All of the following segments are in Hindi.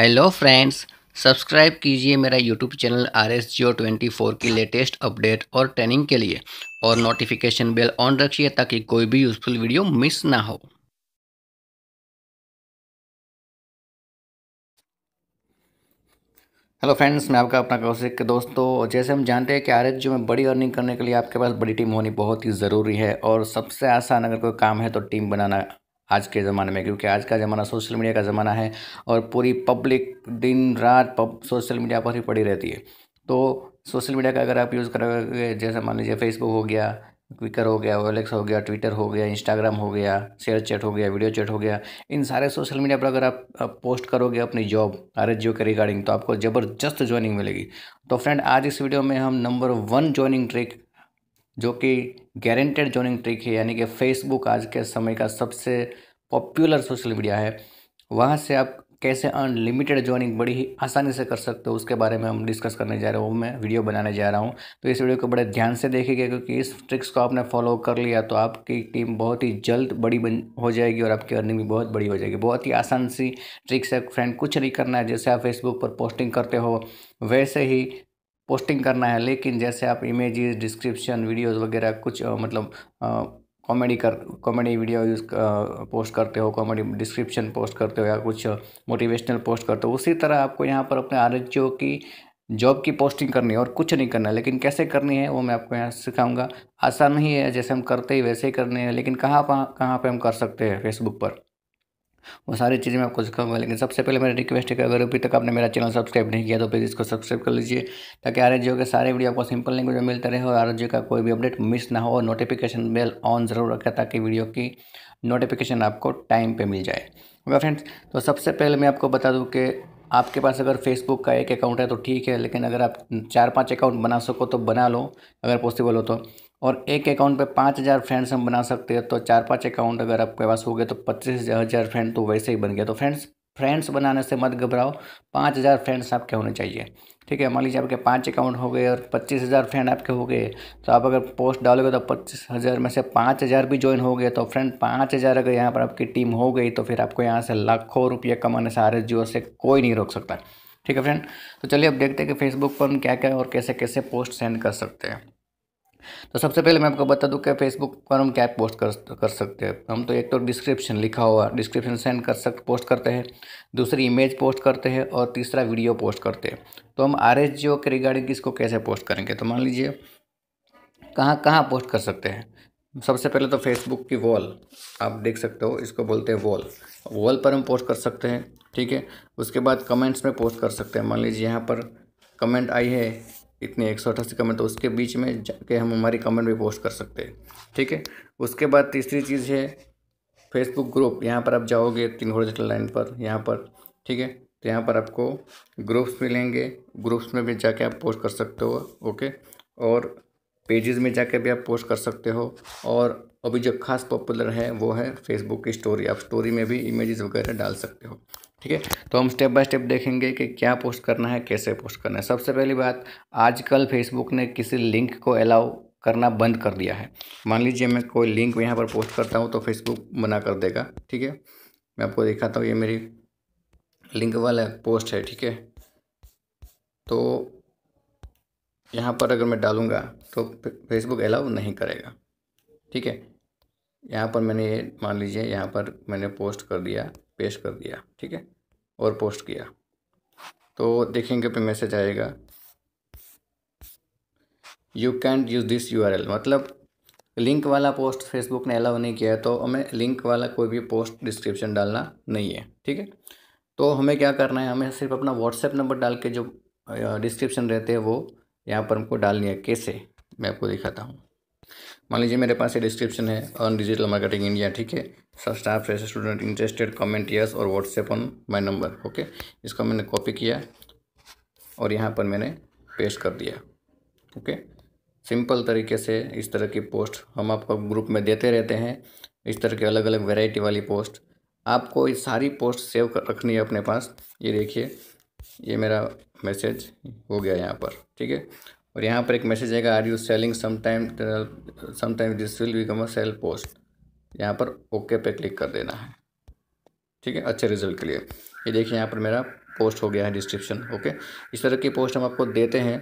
हेलो फ्रेंड्स सब्सक्राइब कीजिए मेरा YouTube channel R S Jio twenty four की लेटेस्ट अपडेट और ट्रेनिंग के लिए और नोटिफिकेशन बेल ऑन रखिए ताकि कोई भी यूज़फुल वीडियो मिस ना हो हेलो फ्रेंड्स मैं आपका अपना कौशिक दोस्तों तो जैसे हम जानते हैं कि आर एस जियो में बड़ी अर्निंग करने के लिए आपके पास बड़ी टीम होनी बहुत ही ज़रूरी है और सबसे आसान अगर कोई काम है तो टीम बनाना आज के ज़माने में क्योंकि आज का ज़माना सोशल मीडिया का ज़माना है और पूरी पब्लिक दिन रात पब सोशल मीडिया पर ही पड़ी रहती है तो सोशल मीडिया का अगर आप यूज़ करोगे जैसे मान लीजिए फेसबुक हो गया ट्विकर हो गया ओलेक्स हो गया ट्विटर हो गया इंस्टाग्राम हो गया शेयर चैट हो गया वीडियो चैट हो गया इन सारे सोशल मीडिया पर अगर आप, आप पोस्ट करोगे अपनी जॉब आर एच के रिगार्डिंग तो आपको ज़बरदस्त ज्वाइनिंग मिलेगी तो फ्रेंड आज इस वीडियो में हम नंबर वन ज्वाइनिंग ट्रिक जो कि गारंटेड जॉइनिंग ट्रिक है यानी कि फेसबुक आज के समय का सबसे पॉपुलर सोशल मीडिया है वहाँ से आप कैसे अनलिमिटेड ज्वाइनिंग बड़ी ही आसानी से कर सकते हो उसके बारे में हम डिस्कस करने जा रहे हो मैं वीडियो बनाने जा रहा हूँ तो इस वीडियो को बड़े ध्यान से देखिएगा क्योंकि इस ट्रिक्स को आपने फॉलो कर लिया तो आपकी टीम बहुत ही जल्द बड़ी बन हो जाएगी और आपकी अर्निंग भी बहुत बड़ी हो जाएगी बहुत ही आसान सी ट्रिक्स है फ्रेंड कुछ नहीं करना है जैसे आप फेसबुक पर पोस्टिंग करते हो वैसे ही पोस्टिंग करना है लेकिन जैसे आप इमेजेस डिस्क्रिप्शन वीडियोस वगैरह कुछ मतलब कॉमेडी कर कॉमेडी वीडियो यूज पोस्ट करते हो कॉमेडी डिस्क्रिप्शन पोस्ट करते हो या कुछ मोटिवेशनल पोस्ट करते हो उसी तरह आपको यहाँ पर अपने आर की जॉब की पोस्टिंग करनी है और कुछ नहीं करना है लेकिन कैसे करनी है वो मैं आपको यहाँ सिखाऊंगा आसान नहीं है जैसे हम करते ही वैसे ही करनी है लेकिन कहाँ कहाँ पर हम कर सकते हैं फेसबुक पर वो सारी चीज़ें मैं आपको सिखाऊंगा लेकिन सबसे पहले मेरी रिक्वेस्ट है कि अगर अभी तक आपने मेरा चैनल सब्सक्राइब नहीं किया तो प्लीज़ इसको सब्सक्राइब कर लीजिए ताकि आर के सारे वीडियो आपको सिंपल लैंग्वेज में मिलते रहे और आर का कोई भी अपडेट मिस ना हो और नोटिफिकेशन बेल ऑन ज़रूर रखें ताकि वीडियो की नोटिफिकेशन आपको टाइम पर मिल जाए ओके फ्रेंड्स तो सबसे पहले मैं आपको बता दूँ कि आपके पास अगर फेसबुक का एक अकाउंट है तो ठीक है लेकिन अगर आप चार पांच अकाउंट बना सको तो बना लो अगर पॉसिबल हो तो और एक अकाउंट पे पाँच हज़ार फ्रेंड्स हम बना सकते हैं तो चार पांच अकाउंट अगर आपके पास हो गए तो पच्चीस हज़ार फ्रेंड तो वैसे ही बन गया तो फ्रेंड्स फ्रेंड्स बनाने से मत घबराओ पाँच हज़ार फ्रेंड्स आपके होने चाहिए ठीक है मान लीजिए आपके पाँच अकाउंट हो गए और पच्चीस हज़ार फ्रेंड आपके हो गए तो आप अगर पोस्ट डालोगे तो पच्चीस हज़ार में से पाँच हज़ार भी ज्वाइन हो गए तो फ्रेंड पाँच हज़ार अगर यहाँ पर आपकी टीम हो गई तो फिर आपको यहाँ से लाखों रुपये कमाने से आर से कोई नहीं रोक सकता ठीक है फ्रेंड तो चलिए अब देखते हैं कि फेसबुक पर हम क्या क्या और कैसे कैसे पोस्ट सेंड कर सकते हैं तो सबसे पहले मैं आपको बता दूं कि फेसबुक पर हम क्या पोस्ट कर कर सकते हैं हम तो एक तो डिस्क्रिप्शन लिखा हुआ डिस्क्रिप्शन सेंड कर सक पोस्ट करते हैं दूसरी इमेज पोस्ट करते हैं और तीसरा वीडियो पोस्ट करते हैं तो हम आर एस जी ओ के रिगार्डिंग इसको कैसे पोस्ट करेंगे तो मान लीजिए कहाँ कहाँ पोस्ट कर सकते हैं सबसे पहले तो फेसबुक की वॉल आप देख सकते हो इसको बोलते हैं वॉल वॉल पर हम पोस्ट कर सकते हैं ठीक है उसके बाद कमेंट्स में पोस्ट कर सकते हैं मान लीजिए यहाँ पर कमेंट आई है इतने एक सौ अठासी कमेंट तो उसके बीच में जाके हम हमारी कमेंट भी पोस्ट कर सकते हैं ठीक है उसके बाद तीसरी चीज़ है फेसबुक ग्रुप यहाँ पर आप जाओगे तीन हॉरिजॉन्टल लाइन पर यहाँ पर ठीक है तो यहाँ पर आपको ग्रुप्स मिलेंगे ग्रुप्स में भी जाके आप पोस्ट कर सकते हो ओके और पेजेस में जाके भी आप पोस्ट कर सकते हो और अभी जो खास पॉपुलर है वो है फेसबुक की स्टोरी आप स्टोरी में भी इमेजेस वगैरह डाल सकते हो ठीक है तो हम स्टेप बाय स्टेप देखेंगे कि क्या पोस्ट करना है कैसे पोस्ट करना है सबसे पहली बात आजकल फेसबुक ने किसी लिंक को अलाउ करना बंद कर दिया है मान लीजिए मैं कोई लिंक यहाँ पर पोस्ट करता हूँ तो फेसबुक मना कर देगा ठीक है मैं आपको दिखाता हूँ ये मेरी लिंक वाला पोस्ट है ठीक है तो यहाँ पर अगर मैं डालूँगा तो फेसबुक अलाउ नहीं करेगा ठीक है यहाँ पर मैंने ये मान लीजिए यहाँ पर मैंने पोस्ट कर दिया पेश कर दिया ठीक है और पोस्ट किया तो देखेंगे पे मैसेज आएगा you can use this you मतलब लिंक वाला पोस्ट फेसबुक ने अलाउ नहीं किया है तो हमें लिंक वाला कोई भी पोस्ट डिस्क्रिप्शन डालना नहीं है ठीक है तो हमें क्या करना है हमें सिर्फ अपना व्हाट्सएप नंबर डाल के जो डिस्क्रिप्शन रहते हैं वो यहाँ पर हमको डालनी है कैसे मैं आपको दिखाता हूँ मान लीजिए मेरे पास ये डिस्क्रिप्शन है ऑन डिजिटल मार्केटिंग इंडिया ठीक है staff fresh student interested comment yes और WhatsApp on my number okay इसको मैंने कॉपी किया और यहाँ पर मैंने पेस्ट कर दिया ओके सिंपल तरीके से इस तरह की पोस्ट हम आपको ग्रुप में देते रहते हैं इस तरह की अलग अलग वेराइटी वाली पोस्ट आपको ये सारी पोस्ट सेव कर रखनी है अपने पास ये देखिए ये मेरा मैसेज हो गया यहाँ पर ठीक है और यहाँ पर एक मैसेज आएगा are you selling sometime sometime this will become a sale post यहाँ पर ओके पे क्लिक कर देना है ठीक है अच्छे रिजल्ट के लिए ये देखिए यहाँ पर मेरा पोस्ट हो गया है डिस्क्रिप्शन ओके इस तरह की पोस्ट हम आपको देते हैं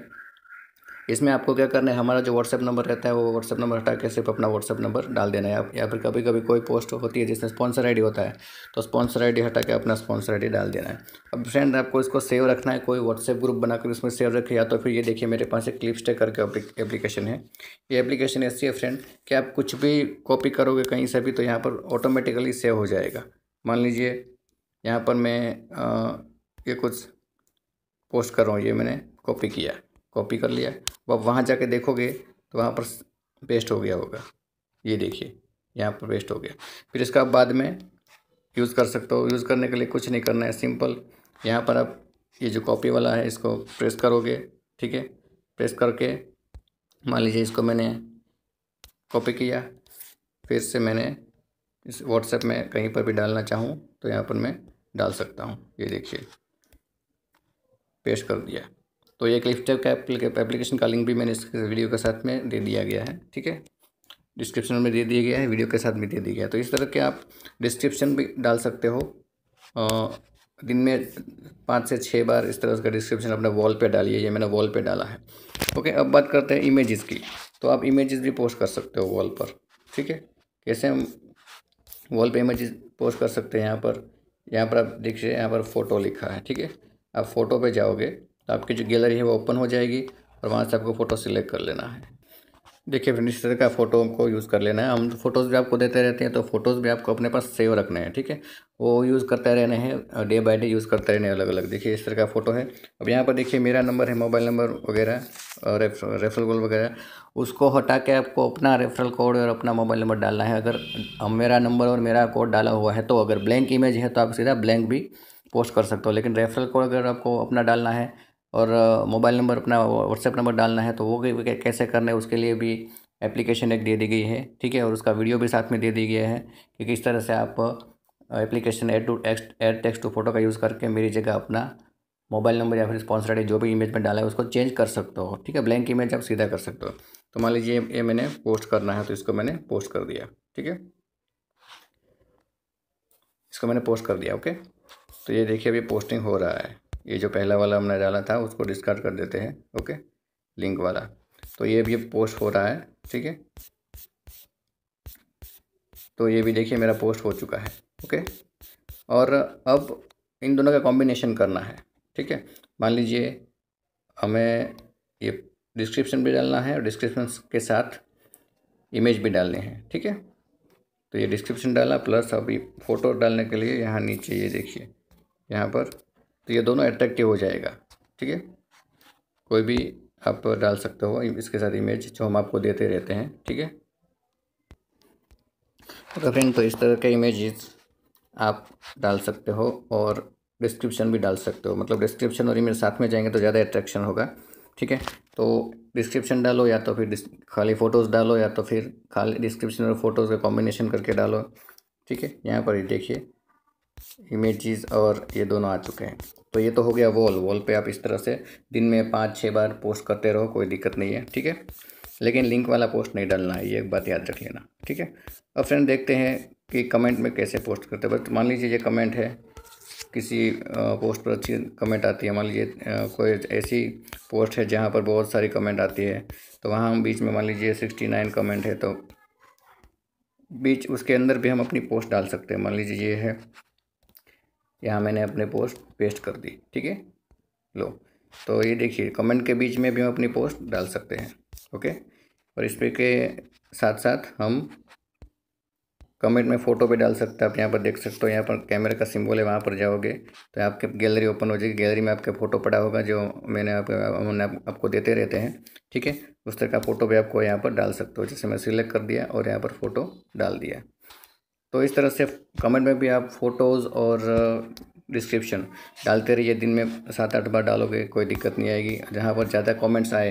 इसमें आपको क्या करना है हमारा जो व्हाट्सअप नंबर रहता है वो व्हाट्सअप नंबर हटा के सिर्फ अपना व्हाट्सअप नंबर डाल देना है या फिर कभी कभी कोई पोस्ट होती है जिसमें स्पॉन्सर आई होता है तो स्पॉन्सर आई हटा के अपना स्पॉन्सर आई डाल देना है अब फ्रेंड आपको इसको सेव रखना है कोई व्हाट्सएप ग्रुप बनाकर उसमें सेव रखे या तो फिर ये देखिए मेरे पास एक क्लिप स्टे करके एप्लीकेशन है ये एप्लीकेशन ऐसी है फ्रेंड कि आप कुछ भी कॉपी करोगे कहीं से भी तो यहाँ पर ऑटोमेटिकली सेव हो जाएगा मान लीजिए यहाँ पर मैं ये कुछ पोस्ट कर रहा हूँ ये मैंने कॉपी किया कॉपी कर लिया अब वहाँ जाके देखोगे तो वहाँ पर पेस्ट हो गया होगा ये देखिए यहाँ पर पेस्ट हो गया फिर इसका आप बाद में यूज़ कर सकते हो यूज़ करने के लिए कुछ नहीं करना है सिंपल यहाँ पर आप ये जो कॉपी वाला है इसको प्रेस करोगे ठीक है प्रेस करके मान लीजिए इसको मैंने कॉपी किया फिर से मैंने इस व्हाट्सएप में कहीं पर भी डालना चाहूँ तो यहाँ पर मैं डाल सकता हूँ ये देखिए पेश कर दिया तो ये क्लिपस्टेप का एप्लीकेशन का लिंक भी मैंने इस वीडियो के साथ में दे दिया गया है ठीक है डिस्क्रिप्शन में दे दिया गया है वीडियो के साथ भी दे दिया गया है तो इस तरह के आप डिस्क्रिप्शन भी डाल सकते हो दिन में पाँच से छः बार इस तरह का डिस्क्रिप्शन अपने वॉल पर डालिए ये मैंने वॉल पर डाला है ओके अब बात करते हैं इमेज़ की तो आप इमेज भी पोस्ट कर सकते हो वॉल पर ठीक है कैसे हम वॉल पर इमेज पोस्ट कर सकते हैं यहाँ पर यहाँ पर आप देखिए यहाँ पर फ़ोटो लिखा है ठीक है आप फ़ोटो पे जाओगे तो आपकी जो गैलरी है वो ओपन हो जाएगी और वहाँ से आपको फ़ोटो सिलेक्ट कर लेना है देखिए फ्रेंड इस तरह का फ़ोटो हमको यूज़ कर लेना है हम फोटोज़ भी आपको देते रहते हैं तो फ़ोटोज़ भी आपको अपने पास सेव रखने हैं ठीक है वो यूज़ करते रहने हैं डे बाय डे यूज़ करते रहने अलग अलग देखिए इस तरह का फ़ोटो है अब यहाँ पर देखिए मेरा नंबर है मोबाइल नंबर वगैरह रेफरल कोड वगैरह उसको हटा के आपको अपना रेफरल कोड और अपना मोबाइल नंबर डालना है अगर मेरा नंबर और मेरा कोड डाला हुआ है तो अगर ब्लैंक इमेज है तो आप सीधा ब्लैंक भी पोस्ट कर सकते हो लेकिन रेफरल कोड अगर आपको अपना डालना है और मोबाइल नंबर अपना व्हाट्सएप नंबर डालना है तो वो कैसे करना है उसके लिए भी एप्लीकेशन एक दे दी गई है ठीक है और उसका वीडियो भी साथ में दे दिया गया है कि किस तरह से आप application add to add text to photo का यूज़ करके मेरी जगह अपना मोबाइल नंबर या फिर स्पॉन्सर आई जो भी इमेज में डाला है उसको चेंज कर सकते हो ठीक है ब्लैंक इमेज आप सीधा कर सकते हो तो मान लीजिए ये मैंने पोस्ट करना है तो इसको मैंने पोस्ट कर दिया ठीक है इसको मैंने पोस्ट कर दिया ओके तो ये देखिए अभी पोस्टिंग हो रहा है ये जो पहला वाला हमने डाला था उसको डिस्कार्ड कर देते हैं ओके लिंक वाला तो ये भी पोस्ट हो रहा है ठीक है तो ये भी देखिए मेरा पोस्ट हो चुका है ओके और अब इन दोनों का कॉम्बिनेशन करना है ठीक है मान लीजिए हमें ये डिस्क्रिप्शन भी डालना है और डिस्क्रिप्शन के साथ इमेज भी डालनी है ठीक है तो ये डिस्क्रिप्शन डाला प्लस अभी फ़ोटो डालने के लिए यहाँ नीचे ये देखिए यहाँ पर तो ये दोनों अट्रैक्टिव हो जाएगा ठीक है कोई भी आप डाल सकते हो इसके साथ इमेज जो हम आपको देते रहते हैं ठीक है तो फ्रेंड तो इस तरह के इमेजेस आप डाल सकते हो और डिस्क्रिप्शन भी डाल सकते हो मतलब डिस्क्रिप्शन और इमेज साथ में जाएंगे तो ज़्यादा अट्रैक्शन होगा ठीक है तो डिस्क्रिप्शन तो डालो या तो फिर खाली फ़ोटोज़ डालो या तो फिर खाली डिस्क्रिप्शन और फोटोज़ का कॉम्बिनेशन करके डालो ठीक है यहाँ पर देखिए इमेजेस और ये दोनों आ चुके हैं तो ये तो हो गया वॉल वॉल पे आप इस तरह से दिन में पाँच छः बार पोस्ट करते रहो कोई दिक्कत नहीं है ठीक है लेकिन लिंक वाला पोस्ट नहीं डालना है ये एक बात याद रख लेना ठीक है अब फ्रेंड देखते हैं कि कमेंट में कैसे पोस्ट करते हैं बट मान लीजिए ये कमेंट है किसी पोस्ट पर अच्छी कमेंट आती है मान लीजिए कोई ऐसी पोस्ट है जहाँ पर बहुत सारी कमेंट आती है तो वहाँ हम बीच में मान लीजिए सिक्सटी नाइन कमेंट है तो बीच उसके अंदर भी हम अपनी पोस्ट डाल सकते हैं मान लीजिए ये है यहाँ मैंने अपने पोस्ट पेस्ट कर दी ठीक है लो तो ये देखिए कमेंट के बीच में भी हम अपनी पोस्ट डाल सकते हैं ओके और इस पे के साथ साथ हम कमेंट में फ़ोटो भी डाल सकते हैं आप यहाँ पर देख सकते हो यहाँ पर कैमरे का सिंबल है वहाँ पर जाओगे तो आपके गैलरी ओपन हो जाएगी गैलरी में आपके फ़ोटो पड़ा होगा जो मैंने आप हमने आप, आपको देते रहते हैं ठीक है उस तरह का फ़ोटो भी आपको यहाँ पर डाल सकते हो जैसे मैं सिलेक्ट कर दिया और यहाँ पर फ़ोटो डाल दिया तो इस तरह से कमेंट में भी आप फ़ोटोज़ और डिस्क्रिप्शन डालते रहिए दिन में सात आठ बार डालोगे कोई दिक्कत नहीं आएगी जहाँ पर ज़्यादा कमेंट्स आए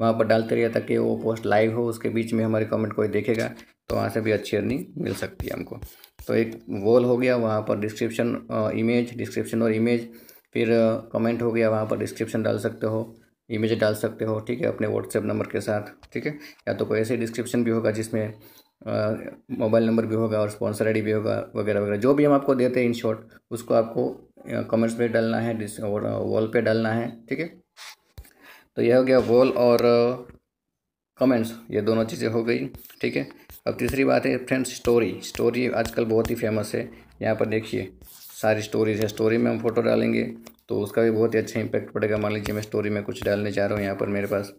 वहाँ पर डालते रहिए ताकि वो पोस्ट लाइव हो उसके बीच में हमारे कमेंट कोई देखेगा तो वहाँ से भी अच्छी अर्निंग मिल सकती है हमको तो एक वॉल हो गया वहाँ पर डिस्क्रिप्शन इमेज डिस्क्रिप्शन और इमेज फिर कमेंट हो गया वहाँ पर डिस्क्रिप्शन डाल सकते हो इमेज डाल सकते हो ठीक है अपने व्हाट्सएप नंबर के साथ ठीक है या तो कोई ऐसे डिस्क्रिप्शन भी होगा जिसमें मोबाइल नंबर भी होगा और स्पॉन्सर आई भी होगा वगैरह वगैरह जो भी हम आपको देते हैं इन शॉर्ट उसको आपको कमेंट्स पे डालना है और वॉल पे डालना है ठीक है तो यह हो गया वॉल और कमेंट्स ये दोनों चीज़ें हो गई ठीक है अब तीसरी बात है फ्रेंड्स स्टोरी स्टोरी आजकल बहुत ही फेमस है यहाँ पर देखिए सारी स्टोरीज है स्टोरी में हम फोटो डालेंगे तो उसका भी बहुत ही अच्छा इम्पैक्ट पड़ेगा मान लीजिए मैं स्टोरी में कुछ डालने जा रहा हूँ यहाँ पर मेरे पास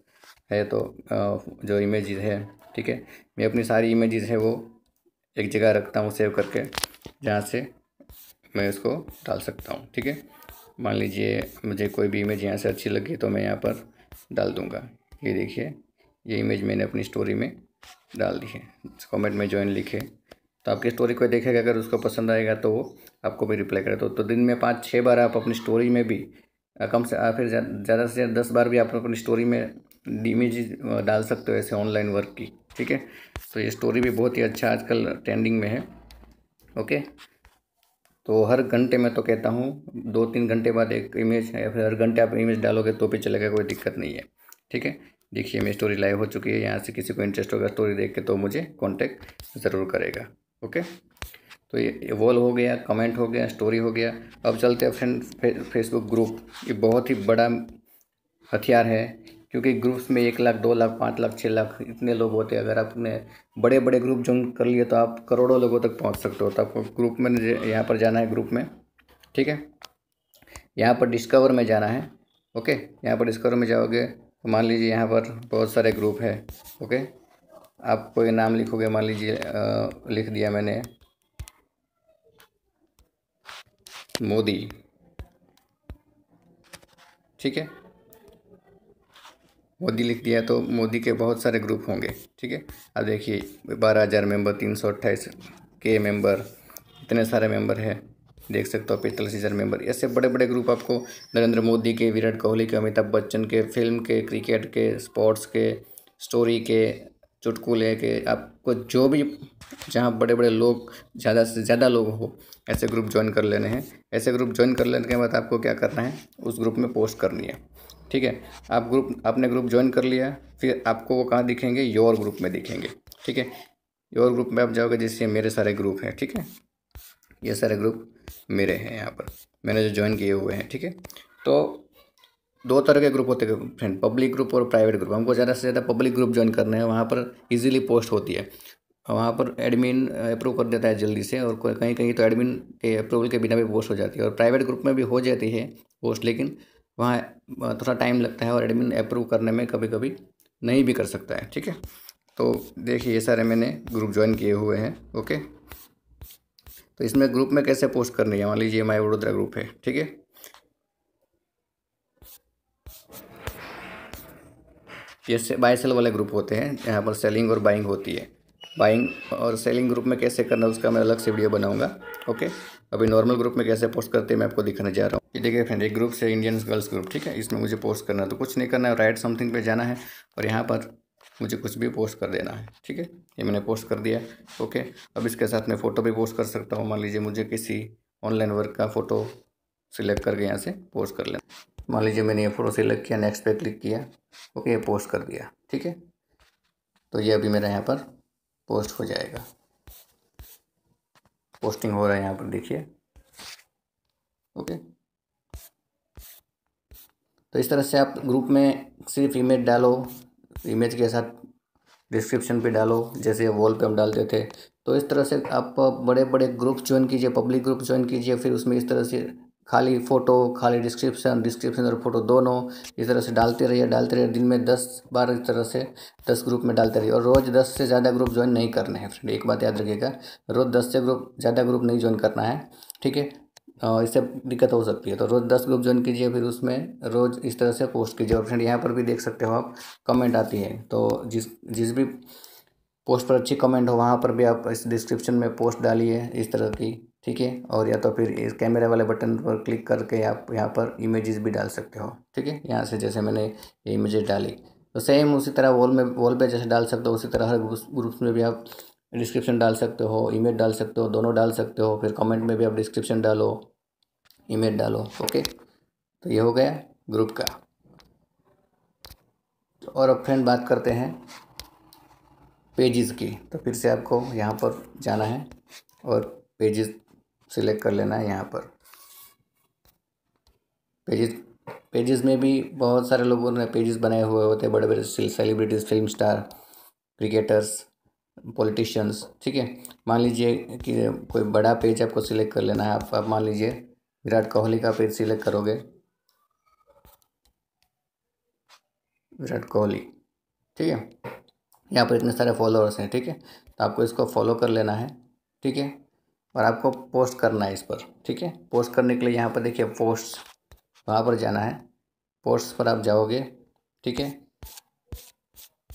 है तो जो इमेज है ठीक है मैं अपनी सारी इमेजेस है वो एक जगह रखता हूँ सेव करके जहाँ से मैं उसको डाल सकता हूँ ठीक है मान लीजिए मुझे कोई भी इमेज यहाँ से अच्छी लगी तो मैं यहाँ पर डाल दूँगा ये देखिए ये इमेज मैंने अपनी स्टोरी में डाल दी है कमेंट में ज्वाइन लिखे तो आपकी स्टोरी को देखेगा अगर उसको पसंद आएगा तो वो आपको भी रिप्लाई करे तो, तो दिन में पाँच छः बार आप अपनी स्टोरी में भी कम से फिर ज़्यादा से ज़्यादा दस बार भी आप अपनी स्टोरी में इमेज डाल सकते हो ऐसे ऑनलाइन वर्क की ठीक है तो ये स्टोरी भी बहुत ही अच्छा आजकल ट्रेंडिंग में है ओके तो हर घंटे में तो कहता हूँ दो तीन घंटे बाद एक इमेज या फिर हर घंटे आप इमेज डालोगे तो भी चलेगा कोई दिक्कत नहीं है ठीक है देखिए मेरी स्टोरी लाइव हो चुकी है यहाँ से किसी को इंटरेस्ट होगा स्टोरी देख के तो मुझे कांटेक्ट ज़रूर करेगा ओके तो ये वॉल हो गया कमेंट हो गया स्टोरी हो गया अब चलते हैं फ्रेंड फे, फेसबुक ग्रुप ये बहुत ही बड़ा हथियार है क्योंकि ग्रुप्स में एक लाख दो लाख पाँच लाख छः लाख इतने लोग होते हैं अगर आपने बड़े बड़े ग्रुप ज्वाइन कर लिए तो आप करोड़ों लोगों तक पहुंच सकते हो तो आपको ग्रुप में यहाँ पर जाना है ग्रुप में ठीक है यहाँ पर डिस्कवर में जाना है ओके यहाँ पर डिस्कवर में जाओगे तो मान लीजिए यहाँ पर बहुत सारे ग्रुप है ओके आप कोई नाम लिखोगे मान लीजिए लिख दिया मैंने मोदी ठीक है मोदी लिख दिया तो मोदी के बहुत सारे ग्रुप होंगे ठीक है अब देखिए बारह हज़ार मेम्बर तीन सौ अट्ठाईस के मेम्बर इतने सारे मेम्बर हैं देख सकते हो पैंतालीस हज़ार मेम्बर ऐसे बड़े बड़े ग्रुप आपको नरेंद्र मोदी के विराट कोहली के अमिताभ बच्चन के फिल्म के क्रिकेट के स्पोर्ट्स के स्टोरी के चुटकुले के आपको जो भी जहाँ बड़े बड़े लोग ज़्यादा से ज़्यादा लोग हो ऐसे ग्रुप ज्वाइन कर लेने हैं ऐसे ग्रुप ज्वाइन कर लेने के बाद आपको क्या करना है उस ग्रुप में पोस्ट करनी है ठीक है आप ग्रुप आपने ग्रुप ज्वाइन कर लिया फिर आपको वो कहाँ दिखेंगे योर ग्रुप में दिखेंगे ठीक है योर ग्रुप में आप जाओगे जैसे मेरे सारे ग्रुप हैं ठीक है ये सारे ग्रुप मेरे हैं यहाँ पर मैंने जो ज्वाइन किए हुए हैं ठीक है तो दो तरह के ग्रुप होते हैं फ्रेंड पब्लिक ग्रुप और प्राइवेट ग्रुप हमको ज़्यादा से ज़्यादा पब्लिक ग्रुप ज्वाइन करना है वहाँ पर इजीली पोस्ट होती है वहाँ पर एडमिन अप्रूव कर देता है जल्दी से और कहीं कहीं तो एडमिन के अप्रूवल के बिना भी पोस्ट हो जाती है और प्राइवेट ग्रुप में भी हो जाती है पोस्ट लेकिन वहाँ थोड़ा टाइम लगता है और एडमिन अप्रूव करने में कभी कभी नहीं भी कर सकता है ठीक है तो देखिए ये सारे मैंने ग्रुप ज्वाइन किए हुए हैं ओके तो इसमें ग्रुप में कैसे पोस्ट करनी है मान लीजिए माई वडोदरा ग्रुप है ठीक है जैसे बाय सेल वाले ग्रुप होते हैं यहाँ पर सेलिंग और बाइंग होती है बाइंग और सेलिंग ग्रुप में कैसे करना उसका मैं अलग से वीडियो बनाऊंगा ओके अभी नॉर्मल ग्रुप में कैसे पोस्ट करते हैं मैं आपको दिखाने जा रहा हूँ ये देखिए फ्रेंड एक ग्रुप से इंडियन गर्ल्स ग्रुप ठीक है इसमें मुझे पोस्ट करना है तो कुछ नहीं करना है राइट समथिंग पे जाना है और यहाँ पर मुझे कुछ भी पोस्ट कर देना है ठीक है ये मैंने पोस्ट कर दिया ओके अब इसके साथ मैं फ़ोटो भी पोस्ट कर सकता हूँ मान लीजिए मुझे किसी ऑनलाइन वर्क का फ़ोटो सिलेक्ट करके यहाँ से पोस्ट कर लेना मान लीजिए मैंने ये फ़ोटो सिलेक्ट किया नेक्स्ट पे क्लिक किया ओके ये पोस्ट कर दिया ठीक है तो ये अभी मेरा यहाँ पर पोस्ट हो जाएगा पोस्टिंग हो रहा है यहाँ पर देखिए ओके तो इस तरह से आप ग्रुप में सिर्फ इमेज डालो इमेज के साथ डिस्क्रिप्शन पे डालो जैसे वॉल पे हम डालते थे तो इस तरह से आप बड़े बड़े ग्रुप ज्वाइन कीजिए पब्लिक ग्रुप ज्वाइन कीजिए फिर उसमें इस तरह से खाली फ़ोटो खाली डिस्क्रिप्शन डिस्क्रिप्शन और फोटो दोनों इस तरह से डालते रहिए डालते रहिए दिन में दस बार इस तरह से दस ग्रुप में डालते रहिए और रोज़ दस से ज़्यादा ग्रुप ज्वाइन नहीं करने हैं फ्रेंड एक बात याद रखिएगा रोज़ दस से ग्रुप ज़्यादा ग्रुप नहीं ज्वाइन करना है ठीक है इससे दिक्कत हो सकती है तो रोज़ दस ग्रुप ज्वाइन कीजिए फिर उसमें रोज़ इस तरह से पोस्ट कीजिए ऑप्शन यहाँ पर भी देख सकते हो आप कमेंट आती है तो जिस जिस भी पोस्ट पर अच्छी कमेंट हो वहाँ पर भी आप इस डिस्क्रिप्शन में पोस्ट डालिए इस तरह की ठीक है और या तो फिर इस कैमरे वाले बटन पर क्लिक करके आप यहाँ पर इमेजेस भी डाल सकते हो ठीक है यहाँ से जैसे मैंने ये इमेजेस डाली तो सेम उसी तरह वॉल में वॉल पे जैसे डाल सकते हो उसी तरह हर ग्रुप्स में भी आप डिस्क्रिप्शन डाल सकते हो इमेज डाल सकते हो दोनों डाल सकते हो फिर कमेंट में भी आप डिस्क्रिप्शन डालो इमेज डालो ओके तो ये हो गया ग्रुप का तो और अब फ्रेंड बात करते हैं पेजेस की तो फिर से आपको यहाँ पर जाना है और पेजेस सिलेक्ट कर लेना है यहाँ पर पेजेस पेजेस में भी बहुत सारे लोगों ने पेजेस बनाए हुए होते हैं बड़े बड़े celebrities film star cricketers politicians ठीक है मान लीजिए कि कोई बड़ा पेज आपको सिलेक्ट कर लेना है आप, आप मान लीजिए विराट कोहली का पेज सिलेक्ट करोगे विराट कोहली ठीक है यहाँ पर इतने सारे फॉलोअर्स हैं ठीक है तो आपको इसको फॉलो कर लेना है ठीक है और आपको पोस्ट करना है इस पर ठीक है पोस्ट करने के लिए यहाँ पर देखिए पोस्ट वहाँ पर जाना है पोस्ट पर आप जाओगे ठीक है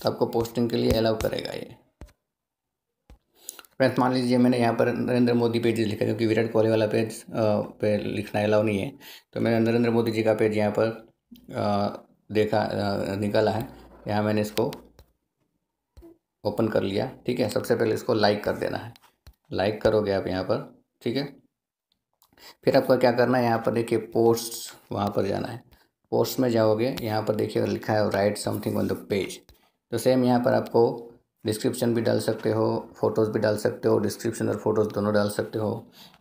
तो आपको पोस्टिंग के लिए अलाउ करेगा ये फ्रेंड्स तो मान लीजिए मैंने यहाँ पर नरेंद्र मोदी पेज लिखा क्योंकि विराट कोहली वाला पेज पे लिखना अलाउ नहीं है तो मैंने नरेंद्र मोदी जी का पेज यहाँ पर देखा निकाला है यहाँ मैंने इसको ओपन कर लिया ठीक है सबसे पहले इसको लाइक कर देना है लाइक करोगे आप यहाँ पर ठीक है फिर आपको क्या करना है यहाँ पर देखिए पोस्ट वहाँ पर जाना है पोस्ट में जाओगे यहाँ पर देखिए लिखा है write something on the page तो सेम यहाँ पर आपको डिस्क्रिप्शन भी डाल सकते हो फोटोज़ भी डाल सकते हो डिस्क्रिप्शन और फोटोज़ दोनों डाल सकते हो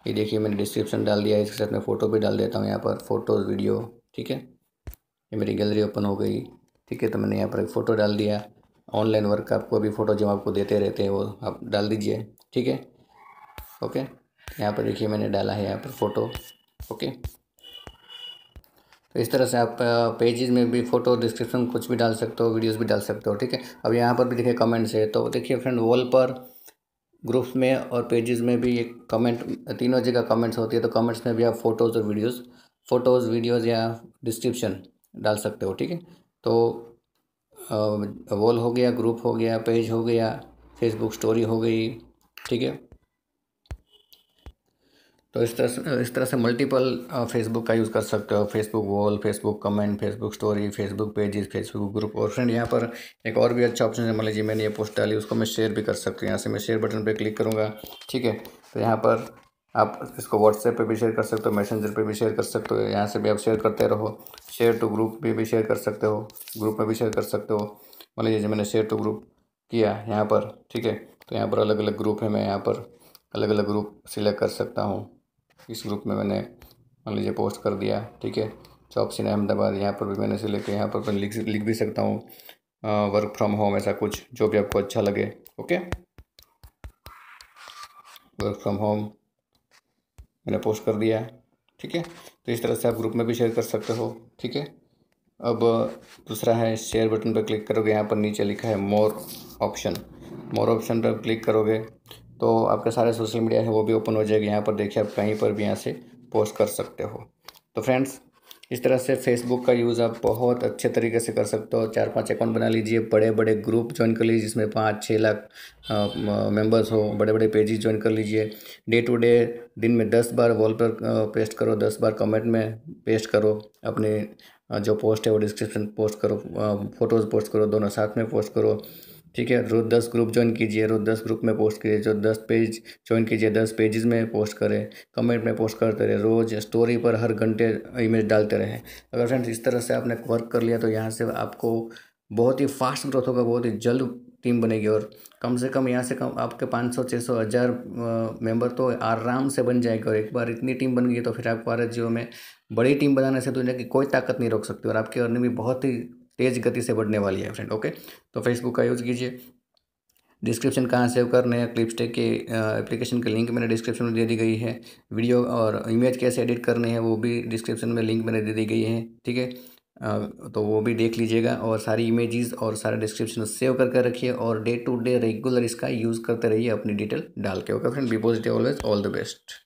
ये देखिए मैंने डिस्क्रिप्शन डाल दिया इसके साथ मैं फ़ोटो भी डाल देता हूँ यहाँ पर फ़ोटोज़ वीडियो ठीक है ये मेरी गैलरी ओपन हो गई ठीक है तो मैंने यहाँ पर एक फ़ोटो डाल दिया ऑनलाइन वर्क आपको अभी फ़ोटो जो आपको देते रहते हैं वो आप डाल दीजिए ठीक है ओके यहाँ पर देखिए मैंने डाला है यहाँ पर फ़ोटो ओके तो इस तरह से आप पेजेस में भी फोटो डिस्क्रिप्शन कुछ भी डाल सकते हो वीडियोस भी डाल सकते हो ठीक है अब यहाँ पर भी देखिए कमेंट्स है तो देखिए फ्रेंड वॉल पर ग्रुप्स में और पेजेस में भी एक कमेंट तीनों जगह कमेंट्स होती है तो कमेंट्स में भी आप फोटोज़ और वीडियोज़ फ़ोटोज़ वीडियोज़ या डिस्क्रिप्शन डाल सकते हो ठीक है तो वॉल हो गया ग्रुप हो गया पेज हो गया फेसबुक स्टोरी हो गई ठीक है तो इस तरह से इस तरह से मल्टीपल फेसबुक uh, का यूज़ कर सकते हो Facebook wall Facebook comment Facebook story Facebook pages Facebook group और फ्रेंड यहाँ पर एक और भी अच्छा ऑप्शन है मान लीजिए मैंने ये पोस्ट डाली उसको मैं शेयर भी कर सकती हूँ यहाँ से मैं शेयर बटन पर क्लिक करूँगा ठीक है तो यहाँ पर आप इसको व्हाट्सएप पे भी शेयर कर सकते हो मैसेंजर पे भी शेयर कर सकते हो यहाँ से भी आप शेयर करते रहो शेयर टू ग्रुप पे भी शेयर कर सकते हो ग्रुप में भी शेयर कर सकते हो मान लीजिए मैंने शेयर टू ग्रुप किया यहाँ पर ठीक है तो यहाँ पर अलग अलग ग्रुप है मैं यहाँ पर अलग अलग ग्रुप सिलेक्ट कर सकता हूँ इस ग्रुप में मैंने मान लीजिए पोस्ट कर दिया ठीक है तो ऑप्शन अहमदाबाद यहाँ पर भी मैंने इसे यहाँ पर लिख लिख भी सकता हूँ वर्क फ्रॉम होम ऐसा कुछ जो भी आपको अच्छा लगे ओके वर्क फ्रॉम होम मैंने पोस्ट कर दिया ठीक है तो इस तरह से आप ग्रुप में भी शेयर कर सकते हो ठीक है अब दूसरा है शेयर बटन पर क्लिक करोगे यहाँ पर नीचे लिखा है मोर ऑप्शन मोर ऑप्शन पर क्लिक करोगे तो आपके सारे सोशल मीडिया है वो भी ओपन हो जाएगा यहाँ पर देखिए आप कहीं पर भी यहाँ से पोस्ट कर सकते हो तो फ्रेंड्स इस तरह से फेसबुक का यूज़ आप बहुत अच्छे तरीके से कर सकते हो चार पांच अकाउंट बना लीजिए बड़े बड़े ग्रुप ज्वाइन कर लीजिए जिसमें पाँच छः लाख मेंबर्स हो बड़े बड़े पेजेस ज्वाइन कर लीजिए डे टू डे दिन में दस बार वॉल पर पेस्ट करो दस बार कमेंट में पेस्ट करो अपने जो पोस्ट है वो डिस्क्रिप्शन पोस्ट करो फोटोज़ पोस्ट करो दोनों साथ में पोस्ट करो ठीक है रोज दस ग्रुप ज्वाइन कीजिए रोज दस ग्रुप में पोस्ट कीजिए जो दस पेज ज्वाइन कीजिए दस पेजेस में पोस्ट करें कमेंट में पोस्ट करते रहे रोज स्टोरी पर हर घंटे इमेज डालते रहें अगर फ्रेंड्स इस तरह से आपने वर्क कर लिया तो यहाँ से आपको बहुत ही फास्ट ग्रोथ होगा बहुत ही जल्द टीम बनेगी और कम से कम यहाँ से कम आपके पाँच सौ छः सौ हज़ार मेंबर तो आराम से बन जाएगी और एक बार इतनी टीम बन गई तो फिर आपको आर में बड़ी टीम बनाने से दुनिया तो की कोई ताकत नहीं रोक सकती और आपकी अर्निंग भी बहुत ही तेज़ गति से बढ़ने वाली है फ्रेंड ओके तो फेसबुक का यूज़ कीजिए डिस्क्रिप्शन कहाँ सेव करने हैं क्लिपस्टेक के एप्लीकेशन के लिंक मैंने डिस्क्रिप्शन में दे दी गई है वीडियो और इमेज कैसे एडिट करने हैं वो भी डिस्क्रिप्शन में लिंक मैंने दे दी गई है ठीक है तो वो भी देख लीजिएगा और सारी इमेजेस और सारे डिस्क्रिप्शन सेव करके रखिए और डे टू डे रेगुलर इसका यूज़ करते रहिए अपनी डिटेल डाल के okay friend be positive always all the best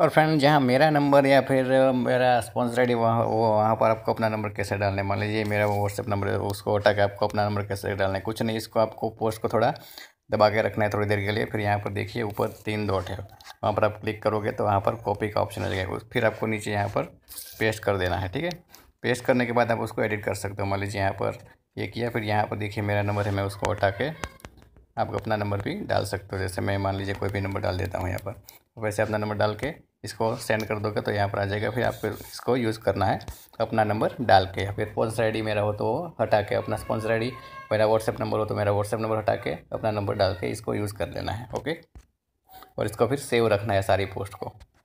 और फ्रेंड जहाँ मेरा नंबर या फिर मेरा स्पॉन्सर आई डी वहाँ वो वहाँ पर आपको अपना नंबर कैसे डालने मान लीजिए मेरा वो व्हाट्सअप नंबर है उसको हटा के आपको अपना नंबर कैसे डालना है कुछ नहीं इसको आपको पोस्ट को थोड़ा दबा के रखना है थोड़ी देर के लिए फिर यहाँ पर देखिए ऊपर तीन डॉट है वहाँ पर आप क्लिक करोगे तो वहाँ पर कॉपी का ऑप्शन आ जाएगा फिर आपको नीचे यहाँ पर पेस्ट कर देना है ठीक है पेस्ट करने के बाद आप उसको एडिट कर सकते हो मान लीजिए यहाँ पर ये किया फिर यहाँ पर देखिए मेरा नंबर है मैं उसको हटा के आप अपना नंबर भी डाल सकते हो जैसे मैं मान लीजिए कोई भी नंबर डाल देता हूँ यहाँ पर वैसे अपना नंबर डाल के इसको सेंड कर दोगे तो यहाँ पर आ जाएगा फिर आपको इसको यूज़ करना है अपना नंबर डाल के या फिर स्पॉन्सर आई मेरा हो तो हटा के अपना स्पॉन्सर आई मेरा व्हाट्सएप नंबर हो तो मेरा व्हाट्सएप नंबर हटा के अपना नंबर डाल के इसको यूज़ कर लेना है ओके और इसको फिर सेव रखना है सारी पोस्ट को